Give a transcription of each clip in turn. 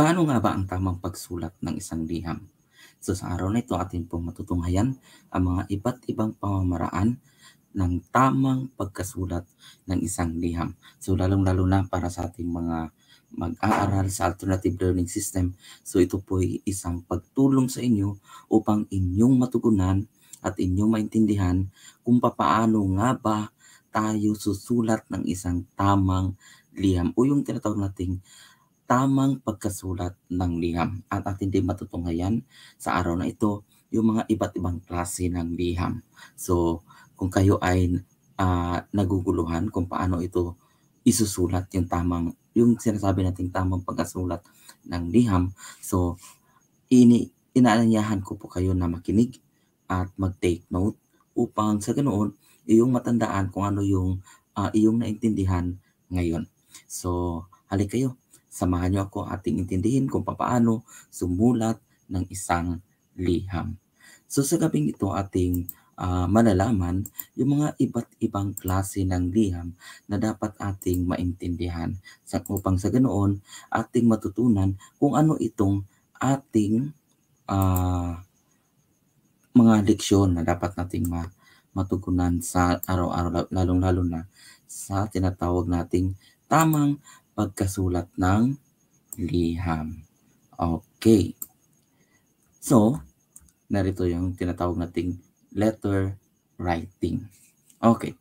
Paano nga ba ang tamang pagsulat ng isang liham? So sa araw na ito atin pong matutunghayan ang mga iba't ibang pamamaraan ng tamang pagkasulat ng isang liham. So lalong-lalo na para sa ating mga mag-aaral sa alternative learning system. So ito po ay isang pagtulong sa inyo upang inyong matugunan at inyong maintindihan kung paano nga ba tayo susulat ng isang tamang liham o yung tinatawag nating tamang pagkasulat ng liham. At atin din matutunghayan sa araw na ito yung mga iba't ibang klase ng liham. So, kung kayo ay uh, naguguluhan kung paano ito isusulat yung tamang yung sinasabi nating tamang pagkasulat ng liham. So, ini inaanyahan ko po kayo na makinig at mag-take note upang sa ganoon iyong matandaan kung ano yung uh, iyong naintindihan ngayon. So, halik kayo. Samahan niyo ako ating intindihin kung paano sumulat ng isang liham. So sa gabing ito ating uh, malalaman yung mga iba't ibang klase ng liham na dapat ating maintindihan sa upang sa ganoon ating matutunan kung ano itong ating uh, mga leksyon na dapat nating ma matugunan sa araw-araw lalong-lalo na sa tinatawag nating tamang pagkasulat ng liham. Okay. So, narito yung tinatawag nating letter writing. Okay.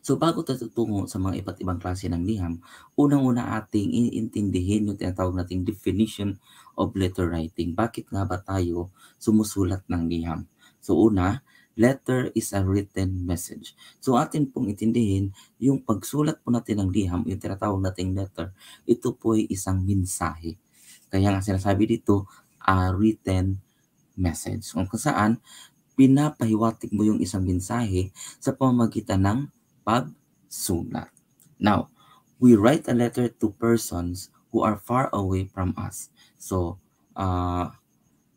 So, bago tayo tutungo sa mga iba't ibang klase ng liham, unang-una ating iintindihin yung tinatawag nating definition of letter writing. Bakit nga ba tayo sumusulat ng liham? So, una, letter is a written message. So atin pong itindihin, yung pagsulat po natin ng liham, yung tinatawag nating letter, ito po ay isang mensahe. Kaya nga sinasabi dito, a written message. Kung saan, pinapahiwatig mo yung isang mensahe sa pamamagitan ng pagsulat. Now, we write a letter to persons who are far away from us. So, uh,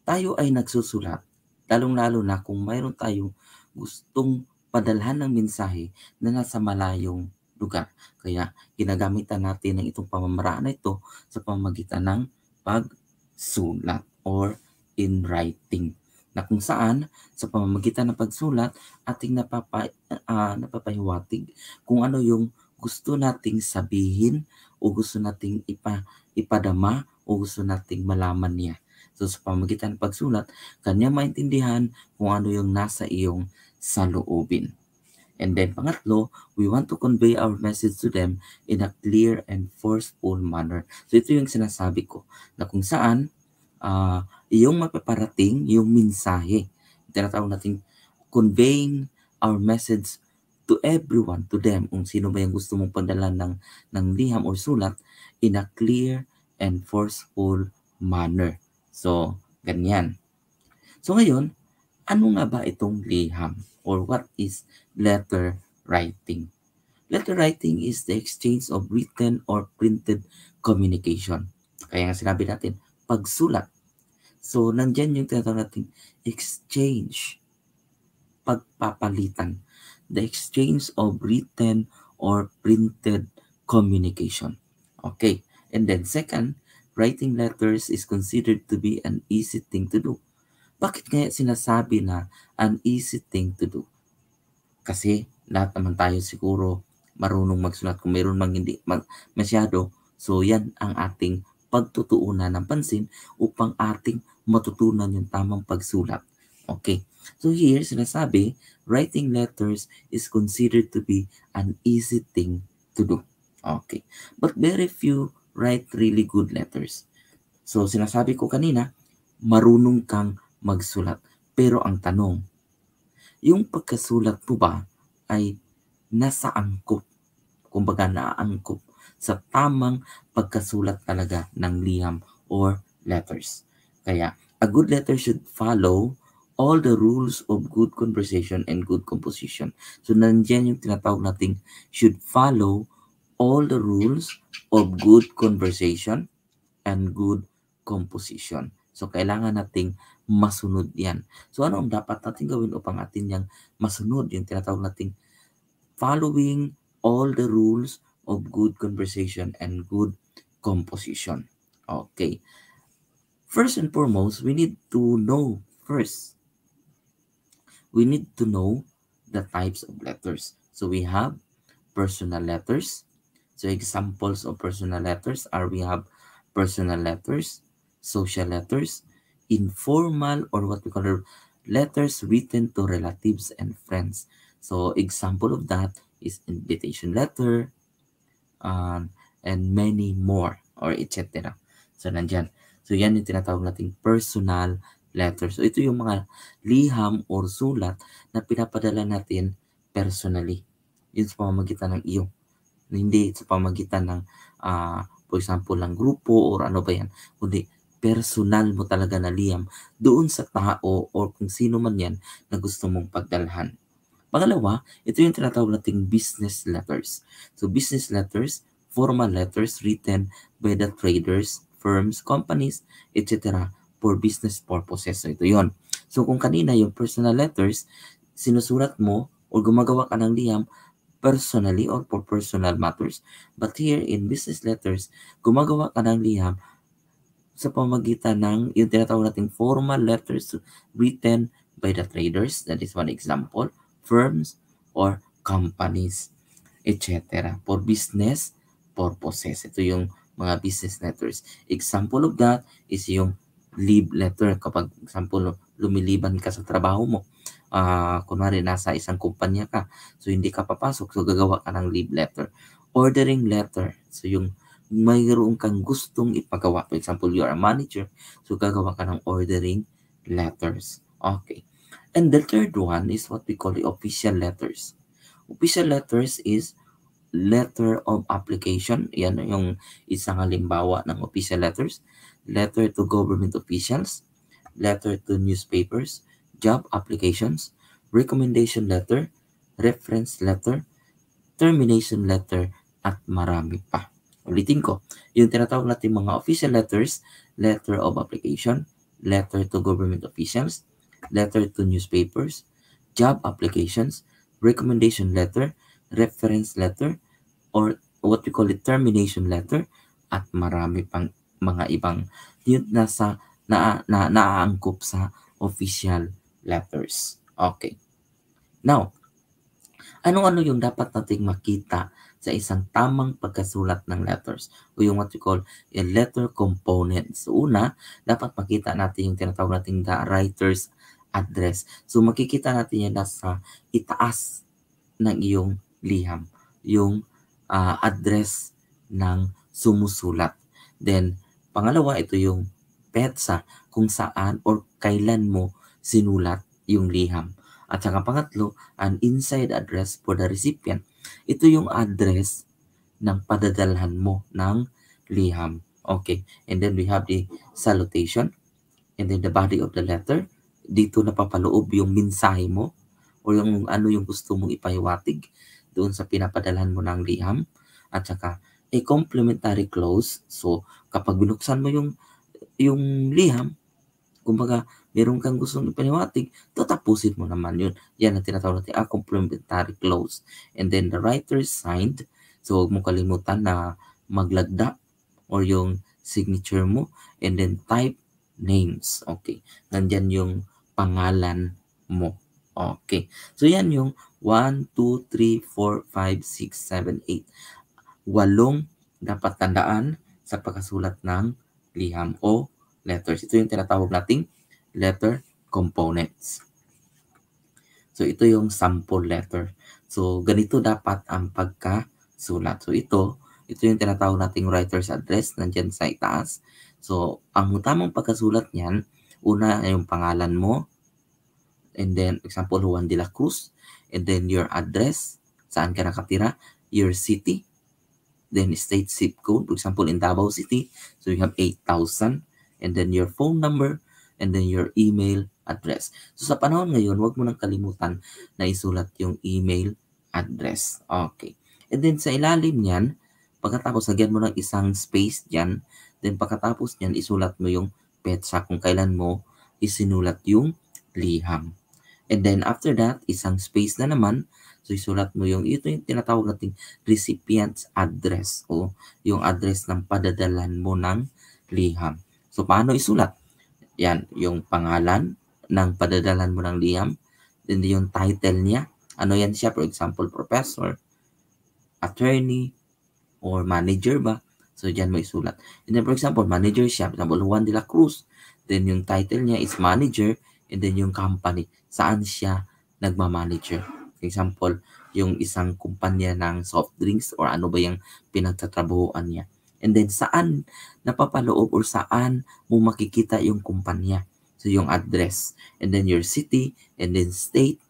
tayo ay nagsusulat Lalong-lalo na kung mayroon tayo gustong padalhan ng mensahe na nasa malayong lugar. Kaya ginagamitan natin ang itong pamamaraan na ito sa pamagitan ng pagsulat or in writing na kung saan sa pamamagitan ng pagsulat ating napapa, uh, napapahiwatig kung ano yung gusto nating sabihin o gusto nating ipa, ipadama o gusto nating malaman niya. So sa pamagitan ng pagsulat, kanya maintindihan kung ano yung nasa iyong saloobin. And then pangatlo, we want to convey our message to them in a clear and forceful manner. So ito yung sinasabi ko na kung saan uh, ah, yung mapaparating yung mensahe. Tinatawag natin conveying our message to everyone, to them, kung sino ba yung gusto mong padala ng, ng liham or sulat in a clear and forceful manner. So, ganyan. So, ngayon, ano nga ba itong liham? Or what is letter writing? Letter writing is the exchange of written or printed communication. Kaya nga sinabi natin, pagsulat. So, nandyan yung tinatawag natin exchange, pagpapalitan. The exchange of written or printed communication. Okay. And then second writing letters is considered to be an easy thing to do. Bakit kaya sinasabi na an easy thing to do? Kasi lahat naman tayo siguro marunong magsulat kung mayroon mang hindi mag, masyado. So yan ang ating pagtutuunan ng pansin upang ating matutunan yung tamang pagsulat. Okay. So here, sinasabi, writing letters is considered to be an easy thing to do. Okay. But very few write really good letters. So sinasabi ko kanina, marunong kang magsulat. Pero ang tanong, yung pagkasulat mo ba ay nasa angkop, kumbaga naaangkop sa tamang pagkasulat talaga ng liham or letters. Kaya, a good letter should follow all the rules of good conversation and good composition. So, nandiyan yung tinatawag nating should follow all the rules of good conversation and good composition. So, kailangan nating masunod yan. So, ano ang dapat natin gawin upang atin yung masunod, yung tinatawag nating following all the rules of good conversation and good composition. Okay. First and foremost, we need to know first. We need to know the types of letters. So we have personal letters, So examples of personal letters are we have personal letters, social letters, informal or what we call letters written to relatives and friends. So example of that is invitation letter um, and many more or etc. So nandyan. So yan yung tinatawag nating personal letter. So ito yung mga liham or sulat na pinapadala natin personally. Yun sa pamamagitan ng iyong hindi sa pamagitan ng uh, for example ng grupo or ano ba yan kundi personal mo talaga na liam doon sa tao or kung sino man yan na gusto mong pagdalhan. Pangalawa, ito yung tinatawag nating business letters. So business letters, formal letters written by the traders, firms, companies, etc. for business purposes. So ito yon. So kung kanina yung personal letters, sinusulat mo o gumagawa ka ng liyam personally or for personal matters. But here in business letters, gumagawa ka ng liham sa pamagitan ng yung tinatawag nating formal letters written by the traders. That is one example. Firms or companies, etc. For business purposes. Ito yung mga business letters. Example of that is yung leave letter. Kapag, example, lumiliban ka sa trabaho mo uh, kunwari nasa isang kumpanya ka, so hindi ka papasok, so gagawa ka ng leave letter. Ordering letter, so yung mayroon kang gustong ipagawa. For example, you are a manager, so gagawa ka ng ordering letters. Okay. And the third one is what we call the official letters. Official letters is letter of application. Yan yung isang halimbawa ng official letters. Letter to government officials, letter to newspapers, job applications, recommendation letter, reference letter, termination letter, at marami pa. Ulitin ko, yung tinatawag natin mga official letters, letter of application, letter to government officials, letter to newspapers, job applications, recommendation letter, reference letter, or what we call it termination letter, at marami pang mga ibang yun nasa na, na, naaangkop sa official letters. Okay. Now, ano-ano yung dapat nating makita sa isang tamang pagkasulat ng letters o yung what you call a letter component. So una, dapat makita natin yung tinatawag nating the writer's address. So makikita natin yan nasa itaas ng iyong liham, yung uh, address ng sumusulat. Then, pangalawa, ito yung petsa kung saan or kailan mo sinulat yung liham. At saka pangatlo, an inside address for the recipient. Ito yung address ng padadalhan mo ng liham. Okay, and then we have the salutation and then the body of the letter. Dito napapaloob yung mensahe mo o yung ano yung gusto mong ipahiwatig doon sa pinapadalhan mo ng liham. At saka a complimentary close. So kapag binuksan mo yung yung liham, kumbaga meron kang gusto ng ipaliwatig, tatapusin mo naman yun. Yan ang tinatawag natin, a ah, complementary clause. And then the writer signed, so huwag mo kalimutan na maglagda or yung signature mo. And then type names. Okay. Nandyan yung pangalan mo. Okay. So yan yung 1, 2, 3, 4, 5, 6, 7, 8. Walong dapat tandaan sa pagkasulat ng liham o letters. Ito yung tinatawag nating letter components. So, ito yung sample letter. So, ganito dapat ang pagkasulat. So, ito, ito yung tinatawag nating writer's address, nandyan sa itaas. So, ang tamang pagkasulat niyan, una yung pangalan mo, and then, example, Juan de la Cruz, and then your address, saan ka nakatira, your city, then state zip code, for example, in Davao City, so you have 8,000, and then your phone number, and then your email address. So sa panahon ngayon, wag mo nang kalimutan na isulat yung email address. Okay. And then sa ilalim niyan, pagkatapos lagyan mo ng isang space diyan, then pagkatapos niyan isulat mo yung petsa kung kailan mo isinulat yung liham. And then after that, isang space na naman, so isulat mo yung ito yung tinatawag nating recipient's address o yung address ng padadalan mo ng liham. So paano isulat? Yan, yung pangalan ng padadalan mo ng liham. Then yung title niya. Ano yan siya? For example, professor, attorney, or manager ba? So, dyan mo isulat. And then, for example, manager siya. For example, Juan de la Cruz. Then, yung title niya is manager. And then, yung company. Saan siya nagmamanager? For example, yung isang kumpanya ng soft drinks or ano ba yung pinagtatrabuhuan niya. And then saan napapaloob or saan mo makikita yung kumpanya. So yung address and then your city and then state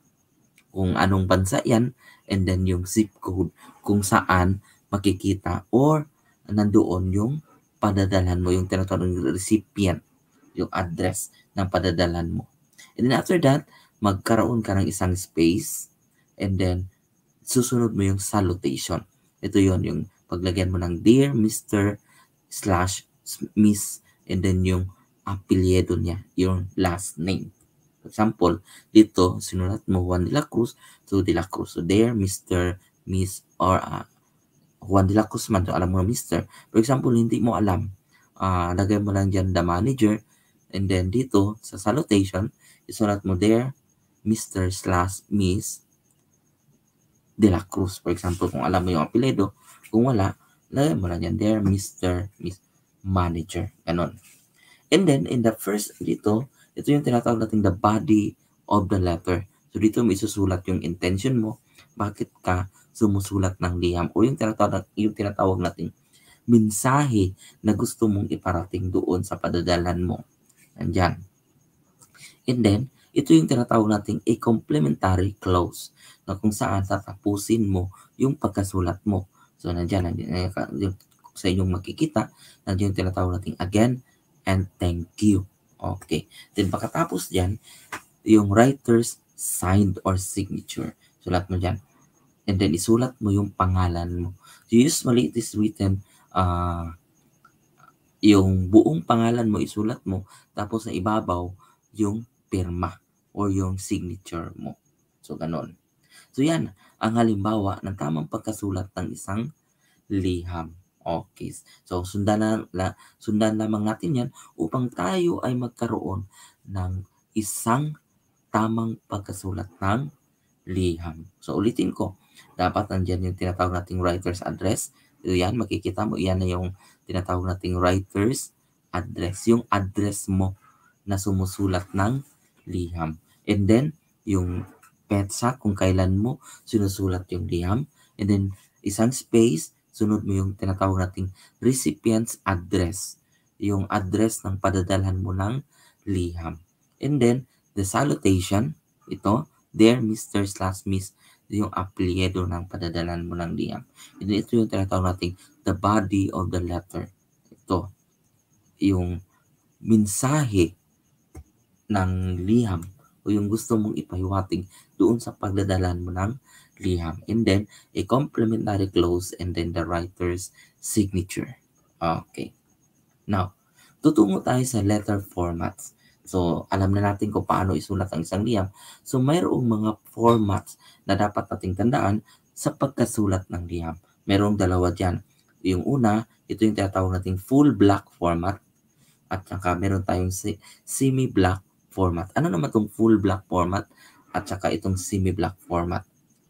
kung anong bansa yan and then yung zip code kung saan makikita or nandoon yung padadalhan mo, yung tinatawag recipient, yung address ng padadalhan mo. And then after that, magkaroon ka ng isang space and then susunod mo yung salutation. Ito yon yung paglagyan mo ng Dear Mr. slash Miss and then yung apelyedo niya, yung last name. For example, dito, sinulat mo Juan de la Cruz to de la Cruz. So, there, Mr., Miss, or uh, Juan de la Cruz man. So, alam mo Mr. For example, hindi mo alam. Uh, lagay mo lang dyan the manager. And then dito, sa salutation, isulat mo there, Mr. slash Miss de la Cruz. For example, kung alam mo yung apelido, kung wala, lalagyan mo lang yan. Dear Mr. Miss Manager. Ganon. And then, in the first dito, ito yung tinatawag natin the body of the letter. So, dito may isusulat yung intention mo. Bakit ka sumusulat ng liham? O yung tinatawag, yung tinatawag natin minsahe na gusto mong iparating doon sa padadalan mo. Nandyan. And then, ito yung tinatawag nating a complementary clause na kung saan tatapusin mo yung pagkasulat mo. So, nandiyan, nandiyan eh, sa inyong makikita, nandiyan yung tinatawag nating again and thank you. Okay. Then, pagkatapos dyan, yung writer's signed or signature. Sulat mo dyan. And then, isulat mo yung pangalan mo. So, usually, it is written uh, yung buong pangalan mo, isulat mo. Tapos, sa ibabaw yung pirma or yung signature mo. So, ganun. So, yan ang halimbawa ng tamang pagkasulat ng isang liham. Okay. So, sundan, na, la, sundan lamang natin yan upang tayo ay magkaroon ng isang tamang pagkasulat ng liham. So, ulitin ko. Dapat nandiyan yung tinatawag nating writer's address. Ito yan, makikita mo. Iyan na yung tinatawag nating writer's address. Yung address mo na sumusulat ng liham. And then, yung petsa kung kailan mo sinusulat yung liham. And then, isang space, sunod mo yung tinatawag nating recipient's address. Yung address ng padadalhan mo ng liham. And then, the salutation, ito, dear Mr. slash Miss, yung apelyido ng padadalan mo ng liham. And then, ito yung tinatawag nating the body of the letter. Ito, yung mensahe ng liham o yung gusto mong ipahiwatig doon sa pagdadalan mo ng liham. And then, a complementary clause and then the writer's signature. Okay. Now, tutungo tayo sa letter formats. So, alam na natin kung paano isulat ang isang liham. So, mayroong mga formats na dapat nating tandaan sa pagkasulat ng liham. Merong dalawa dyan. Yung una, ito yung tinatawag nating full block format. At saka meron tayong semi-block format. Ano naman itong full block format? at saka itong semi-block format.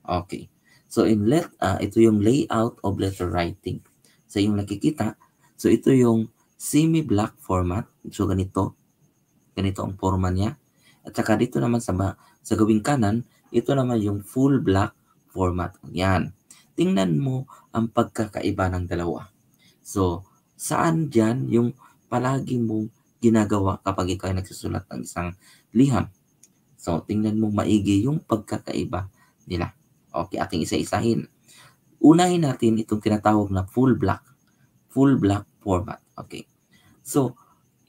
Okay. So in let uh, ito yung layout of letter writing. So yung nakikita, so ito yung semi-block format. So ganito. Ganito ang forma niya. At saka dito naman sa sa gawing kanan, ito naman yung full block format. Yan. Tingnan mo ang pagkakaiba ng dalawa. So, saan diyan yung palagi mong ginagawa kapag ikaw ay nagsusulat ng isang liham? So, tingnan mong maigi yung pagkakaiba nila. Okay, ating isa-isahin. Unahin natin itong tinatawag na full block. Full block format. Okay. So,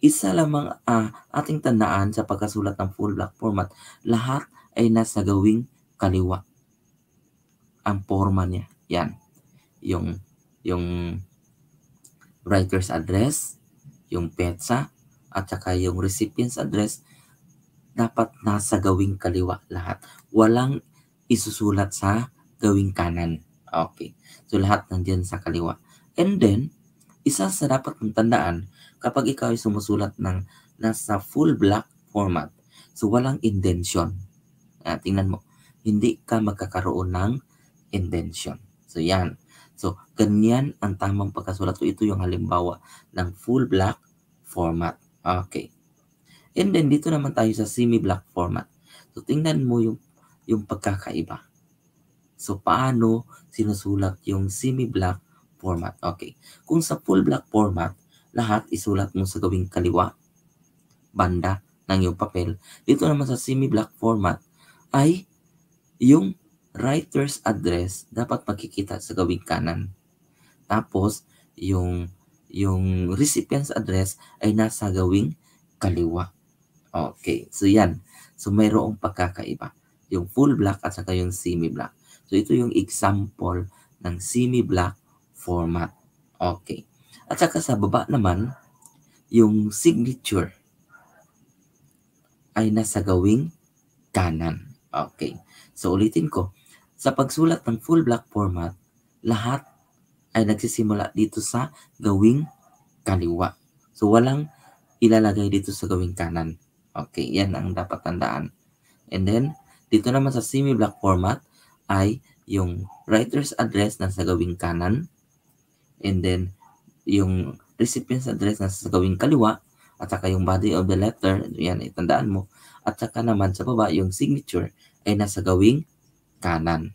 isa lamang uh, ating tandaan sa pagkasulat ng full block format, lahat ay nasa gawing kaliwa. Ang forma niya. Yan. Yung, yung writer's address, yung petsa, at saka yung recipient's address, dapat nasa gawing kaliwa lahat. Walang isusulat sa gawing kanan. Okay. So, lahat nandiyan sa kaliwa. And then, isa sa dapat mong tandaan, kapag ikaw ay sumusulat ng nasa full block format, so walang indention. Ah, tingnan mo, hindi ka magkakaroon ng indention. So, yan. So, ganyan ang tamang pagkasulat. So, ito yung halimbawa ng full block format. Okay. And then, dito naman tayo sa semi-block format. So, tingnan mo yung, yung pagkakaiba. So, paano sinusulat yung semi-block format? Okay. Kung sa full block format, lahat isulat mo sa gawing kaliwa, banda ng iyong papel. Dito naman sa semi-block format ay yung writer's address dapat makikita sa gawing kanan. Tapos, yung, yung recipient's address ay nasa gawing kaliwa. Okay, so yan. So mayroong pagkakaiba. Yung full black at saka yung semi-black. So ito yung example ng semi-black format. Okay. At saka sa baba naman, yung signature ay nasa gawing kanan. Okay. So ulitin ko, sa pagsulat ng full black format, lahat ay nagsisimula dito sa gawing kaliwa. So walang ilalagay dito sa gawing kanan. Okay, yan ang dapat tandaan. And then, dito naman sa semi-block format ay yung writer's address na sa gawing kanan. And then, yung recipient's address na sa gawing kaliwa. At saka yung body of the letter, yan, itandaan mo. At saka naman sa baba, yung signature ay nasa gawing kanan.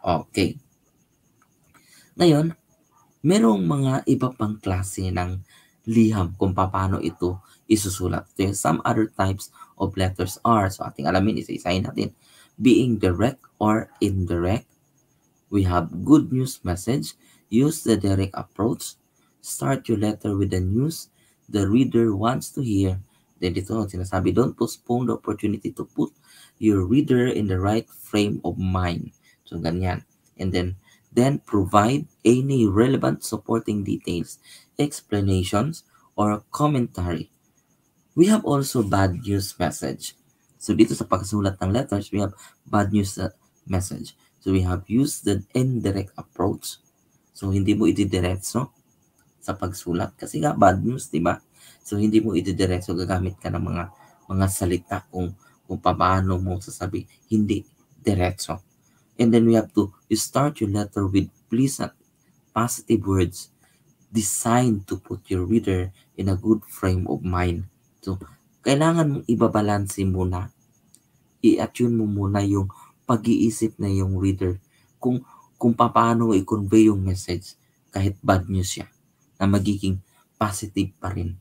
Okay. Ngayon, merong mga iba pang klase ng liham kung paano ito isusulat. There some other types of letters are. So ating alamin, isa-isahin natin. Being direct or indirect. We have good news message. Use the direct approach. Start your letter with the news the reader wants to hear. Then dito, sinasabi, don't postpone the opportunity to put your reader in the right frame of mind. So, ganyan. And then, then provide any relevant supporting details, explanations, or commentary. We have also bad news message. So dito sa pagsulat ng letters, we have bad news uh, message. So we have used the indirect approach. So hindi mo ididiretso sa pagsulat kasi nga bad news, di ba? So hindi mo ididiretso gagamit ka ng mga mga salita kung kung paano mo sasabi hindi diretso. And then we have to start your letter with pleasant positive words designed to put your reader in a good frame of mind. So, kailangan mong ibabalanse muna. I-attune mo muna yung pag-iisip na yung reader kung kung paano i-convey yung message kahit bad news siya na magiging positive pa rin.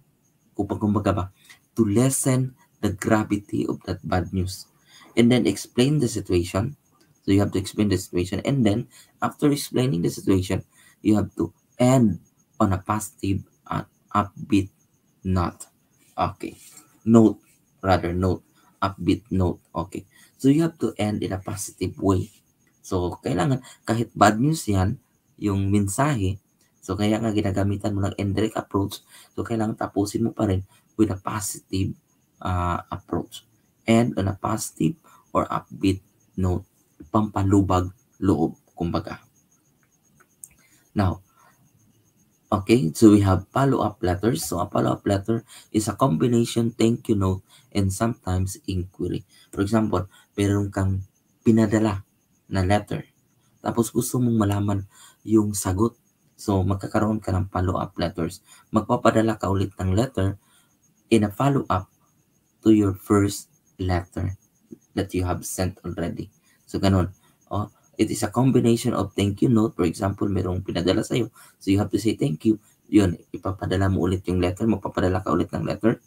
Kung kumbaga ba, to lessen the gravity of that bad news. And then explain the situation. So you have to explain the situation. And then after explaining the situation, you have to end on a positive and uh, upbeat note. Okay. Note, rather note, upbeat note. Okay. So you have to end in a positive way. So kailangan, kahit bad news yan, yung mensahe, so kaya nga ginagamitan mo ng indirect approach, so kailangan tapusin mo pa rin with a positive uh, approach. And on a positive or upbeat note, pampalubag loob, kumbaga. Now, Okay, so we have follow-up letters. So a follow-up letter is a combination thank you note and sometimes inquiry. For example, meron kang pinadala na letter. Tapos gusto mong malaman yung sagot. So magkakaroon ka ng follow-up letters. Magpapadala ka ulit ng letter in a follow-up to your first letter that you have sent already. So ganun. Oh, It is a combination of thank you note. For example, merong pinadala sa'yo. So you have to say thank you. Yun, ipapadala mo ulit yung letter. Magpapadala ka ulit ng letter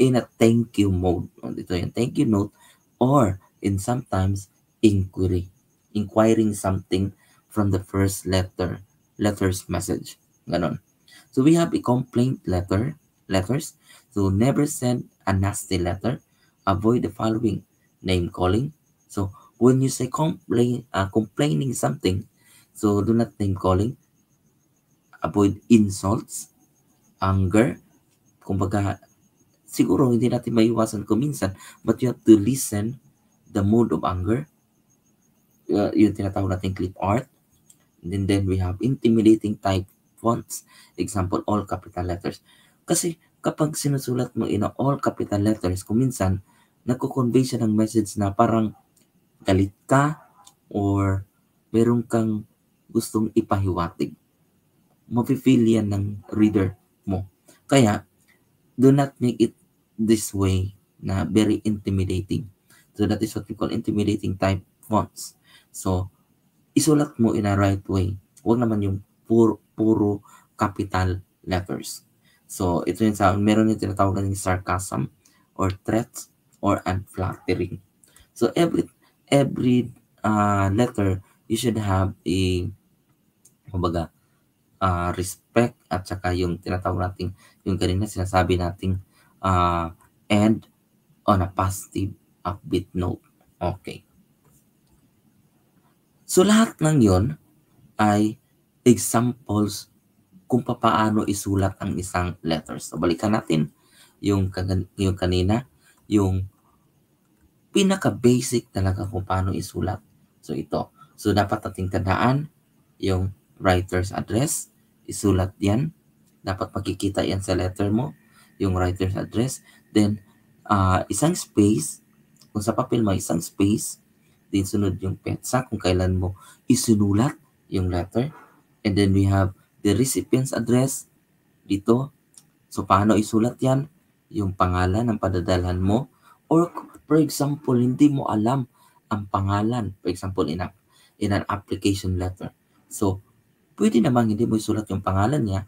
in a thank you mode. Oh, dito yung thank you note or in sometimes inquiry. Inquiring something from the first letter, letters message. Ganon. So we have a complaint letter, letters. So never send a nasty letter. Avoid the following. Name calling. So when you say complain uh, complaining something so do not name calling avoid insults anger kumbaga siguro hindi natin maiwasan kuminsan but you have to listen the mood of anger uh, yung tinatawag natin clip art and then, then we have intimidating type fonts example all capital letters kasi kapag sinusulat mo in all capital letters kuminsan nagko-convey siya ng message na parang galit ka or meron kang gustong ipahiwatig. Mapifeel yan ng reader mo. Kaya, do not make it this way na very intimidating. So that is what we call intimidating type fonts. So, isulat mo in a right way. Huwag naman yung puro, puro capital letters. So, ito yung sa, meron yung tinatawag na sarcasm or threats or unflattering. So, every every uh, letter, you should have a, kumbaga, uh, respect at saka yung tinatawag nating, yung kanina sinasabi nating uh, and on a positive upbeat note. Okay. So lahat ng yon ay examples kung paano isulat ang isang letter. So balikan natin yung, yung kanina, yung pinaka-basic talaga kung paano isulat. So ito. So dapat nating tandaan yung writer's address. Isulat yan. Dapat makikita yan sa letter mo. Yung writer's address. Then, uh, isang space. Kung sa papel mo, isang space. Then sunod yung petsa kung kailan mo isinulat yung letter. And then we have the recipient's address dito. So paano isulat yan? Yung pangalan ng padadalhan mo or For example, hindi mo alam ang pangalan. For example, in, a, in an application letter. So, pwede naman hindi mo isulat yung pangalan niya,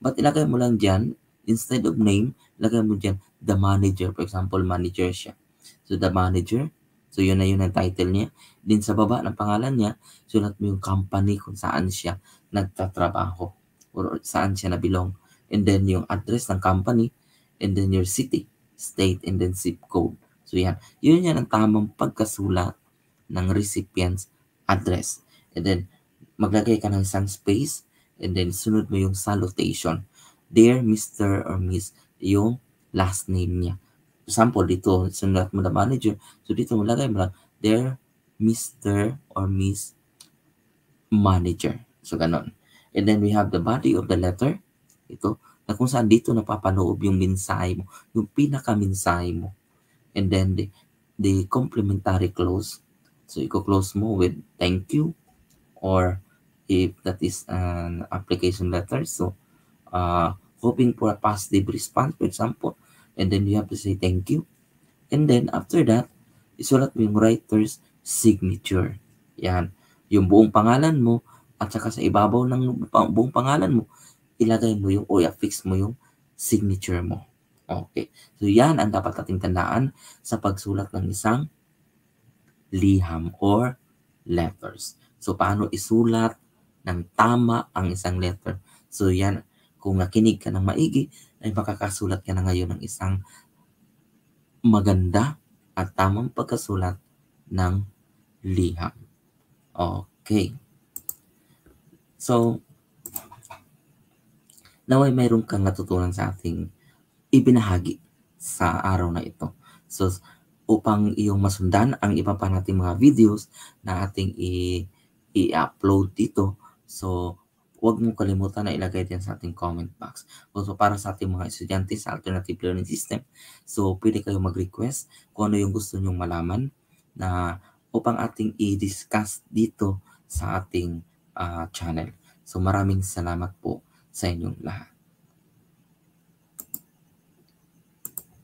but ilagay mo lang dyan, instead of name, ilagay mo dyan, the manager. For example, manager siya. So, the manager. So, yun na yun ang title niya. Din sa baba ng pangalan niya, sulat mo yung company kung saan siya nagtatrabaho or saan siya nabilong. And then, yung address ng company and then your city, state, and then zip code. So yan, yun yan ang tamang pagkasulat ng recipient's address. And then, maglagay ka ng isang space and then sunod mo yung salutation. Dear Mr. or Miss, yung last name niya. For example, dito, sunulat mo na manager. So dito, lagay mo lang, Dear Mr. or Miss Manager. So ganon. And then we have the body of the letter. Ito, na kung saan dito napapanoob yung mensahe mo, yung pinakamensahe mo and then the, the complementary clause. So i-close mo with thank you or if that is an application letter. So uh, hoping for a positive response, for example, and then you have to say thank you. And then after that, isulat mo yung writer's signature. Yan. Yung buong pangalan mo at saka sa ibabaw ng buong pangalan mo, ilagay mo yung o i-affix mo yung signature mo. Okay. So yan ang dapat nating tandaan sa pagsulat ng isang liham or letters. So paano isulat ng tama ang isang letter. So yan, kung nakinig ka ng maigi, ay makakasulat ka na ngayon ng isang maganda at tamang pagkasulat ng liham. Okay. So, naway mayroon kang natutunan sa ating ibinahagi sa araw na ito. So, upang iyong masundan ang iba pa nating mga videos na ating i- i-upload dito. So, huwag mong kalimutan na ilagay din sa ating comment box. So, para sa ating mga estudyante sa Alternative Learning System, so pwede kayo mag-request kung ano yung gusto nyong malaman na upang ating i-discuss dito sa ating uh, channel. So, maraming salamat po sa inyong lahat.